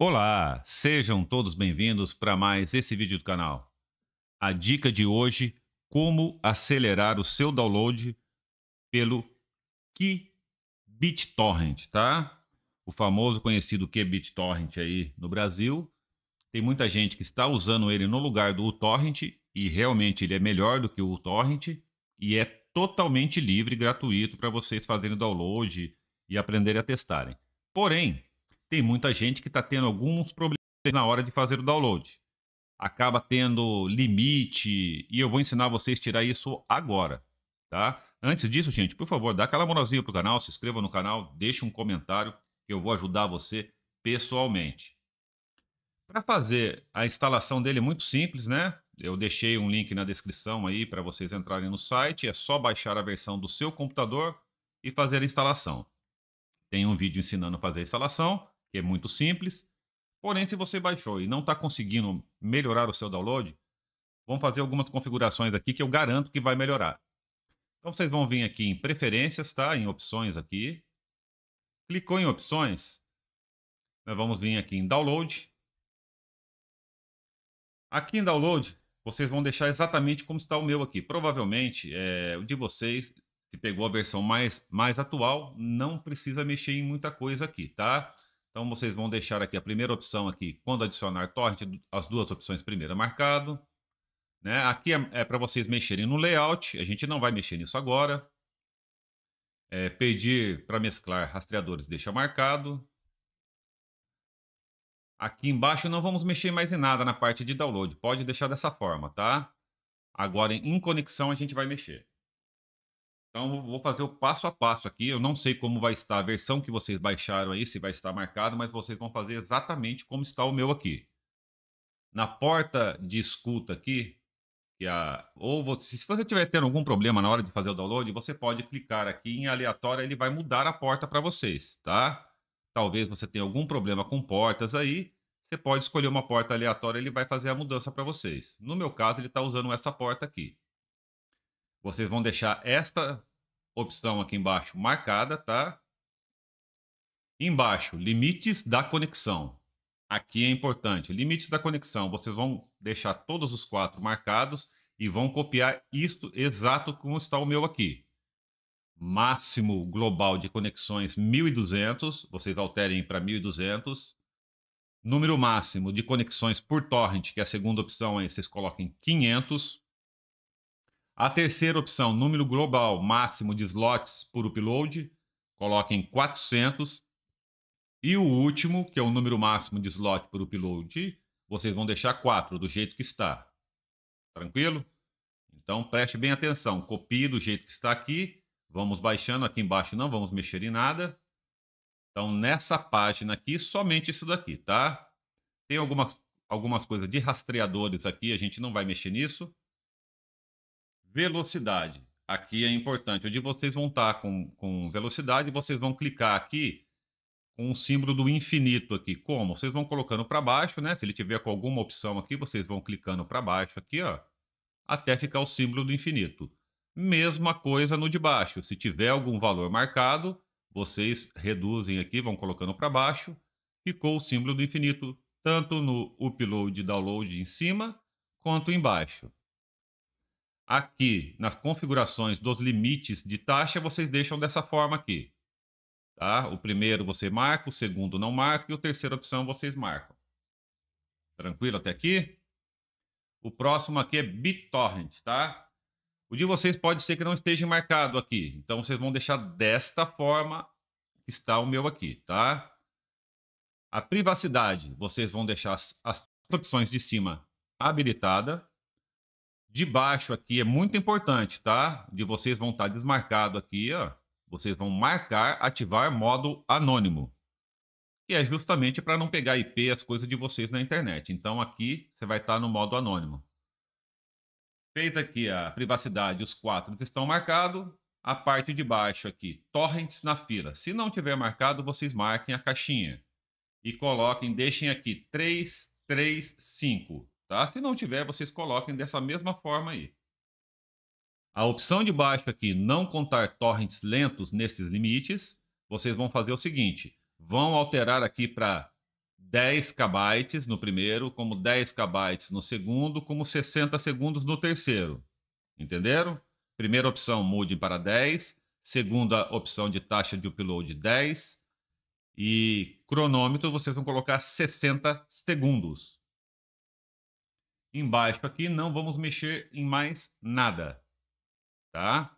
Olá, sejam todos bem-vindos para mais esse vídeo do canal. A dica de hoje, como acelerar o seu download pelo Key BitTorrent, tá? O famoso conhecido Key BitTorrent aí no Brasil. Tem muita gente que está usando ele no lugar do UTorrent e realmente ele é melhor do que o UTorrent e é totalmente livre e gratuito para vocês fazerem download e aprenderem a testarem. Porém, tem muita gente que está tendo alguns problemas na hora de fazer o download. Acaba tendo limite e eu vou ensinar vocês a tirar isso agora, tá? Antes disso, gente, por favor, dá aquela moralzinha pro canal, se inscreva no canal, deixe um comentário que eu vou ajudar você pessoalmente. Para fazer a instalação dele é muito simples, né? Eu deixei um link na descrição aí para vocês entrarem no site, é só baixar a versão do seu computador e fazer a instalação. Tem um vídeo ensinando a fazer a instalação que é muito simples. Porém, se você baixou e não está conseguindo melhorar o seu download, vamos fazer algumas configurações aqui que eu garanto que vai melhorar. Então vocês vão vir aqui em preferências, tá? Em opções aqui. Clicou em opções, nós vamos vir aqui em download. Aqui em download, vocês vão deixar exatamente como está o meu aqui. Provavelmente, é, o de vocês, que pegou a versão mais, mais atual, não precisa mexer em muita coisa aqui, tá? Tá? Então vocês vão deixar aqui a primeira opção aqui, quando adicionar torrent, as duas opções primeiro é marcado. Né? Aqui é, é para vocês mexerem no layout, a gente não vai mexer nisso agora. É, pedir para mesclar rastreadores deixa marcado. Aqui embaixo não vamos mexer mais em nada na parte de download, pode deixar dessa forma, tá? Agora em conexão a gente vai mexer. Então vou fazer o passo a passo aqui. Eu não sei como vai estar a versão que vocês baixaram aí, se vai estar marcado, mas vocês vão fazer exatamente como está o meu aqui. Na porta de escuta aqui, que a ou você, se você estiver tendo algum problema na hora de fazer o download, você pode clicar aqui em aleatório, ele vai mudar a porta para vocês, tá? Talvez você tenha algum problema com portas aí, você pode escolher uma porta aleatória, ele vai fazer a mudança para vocês. No meu caso, ele está usando essa porta aqui. Vocês vão deixar esta opção aqui embaixo marcada, tá? Embaixo, limites da conexão. Aqui é importante, limites da conexão. Vocês vão deixar todos os quatro marcados e vão copiar isto exato como está o meu aqui. Máximo global de conexões 1200, vocês alterem para 1200. Número máximo de conexões por torrent, que é a segunda opção aí, vocês coloquem 500. A terceira opção, número global máximo de slots por upload, coloque em 400. E o último, que é o número máximo de slot por upload, vocês vão deixar 4, do jeito que está. Tranquilo? Então preste bem atenção, copie do jeito que está aqui. Vamos baixando, aqui embaixo não vamos mexer em nada. Então nessa página aqui, somente isso daqui, tá? Tem algumas, algumas coisas de rastreadores aqui, a gente não vai mexer nisso velocidade. Aqui é importante. Onde vocês vão estar com, com velocidade, vocês vão clicar aqui com o símbolo do infinito aqui. Como? Vocês vão colocando para baixo, né? Se ele tiver com alguma opção aqui, vocês vão clicando para baixo aqui, ó, até ficar o símbolo do infinito. Mesma coisa no de baixo. Se tiver algum valor marcado, vocês reduzem aqui, vão colocando para baixo. Ficou o símbolo do infinito tanto no upload e download em cima, quanto embaixo. Aqui, nas configurações dos limites de taxa, vocês deixam dessa forma aqui. Tá? O primeiro você marca, o segundo não marca e o terceira opção vocês marcam. Tranquilo até aqui? O próximo aqui é BitTorrent, tá? O de vocês pode ser que não esteja marcado aqui. Então, vocês vão deixar desta forma que está o meu aqui, tá? A privacidade, vocês vão deixar as, as opções de cima habilitada de baixo aqui é muito importante, tá? De vocês vão estar tá desmarcado aqui, ó. Vocês vão marcar, ativar modo anônimo. E é justamente para não pegar IP as coisas de vocês na internet. Então aqui você vai estar tá no modo anônimo. Fez aqui a privacidade, os quatro estão marcados. A parte de baixo aqui, torrents na fila. Se não tiver marcado, vocês marquem a caixinha. E coloquem, deixem aqui 335 Tá? Se não tiver, vocês coloquem dessa mesma forma aí. A opção de baixo aqui, não contar torrents lentos nesses limites, vocês vão fazer o seguinte, vão alterar aqui para 10 KB no primeiro, como 10 KB no segundo, como 60 segundos no terceiro. Entenderam? Primeira opção, mude para 10. Segunda opção de taxa de upload 10. E cronômetro, vocês vão colocar 60 segundos embaixo aqui, não vamos mexer em mais nada, tá?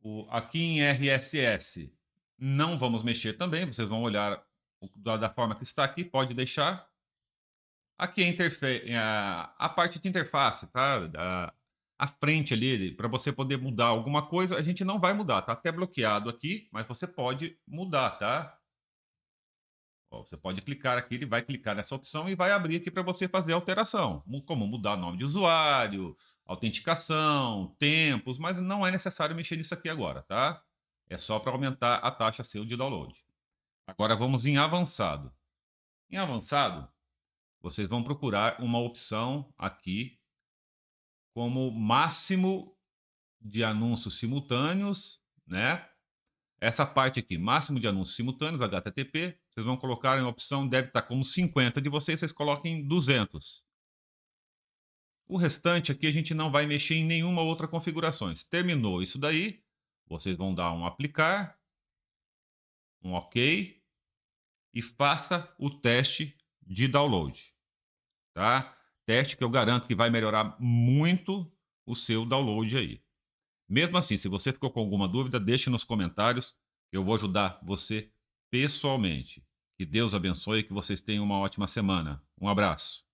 O, aqui em RSS, não vamos mexer também, vocês vão olhar da, da forma que está aqui, pode deixar. Aqui é a, a, parte de interface, tá? da a frente ali, para você poder mudar alguma coisa, a gente não vai mudar, tá até bloqueado aqui, mas você pode mudar, tá? você pode clicar aqui, ele vai clicar nessa opção e vai abrir aqui para você fazer a alteração, como mudar nome de usuário, autenticação, tempos, mas não é necessário mexer nisso aqui agora, tá? É só para aumentar a taxa seu de download. Agora vamos em avançado. Em avançado, vocês vão procurar uma opção aqui como máximo de anúncios simultâneos, né? Essa parte aqui, máximo de anúncios simultâneos, HTTP, vocês vão colocar em opção, deve estar como 50 de vocês, vocês coloquem 200. O restante aqui a gente não vai mexer em nenhuma outra configuração. Terminou isso daí, vocês vão dar um aplicar, um OK e faça o teste de download, tá? Teste que eu garanto que vai melhorar muito o seu download aí. Mesmo assim, se você ficou com alguma dúvida, deixe nos comentários. Eu vou ajudar você pessoalmente. Que Deus abençoe e que vocês tenham uma ótima semana. Um abraço.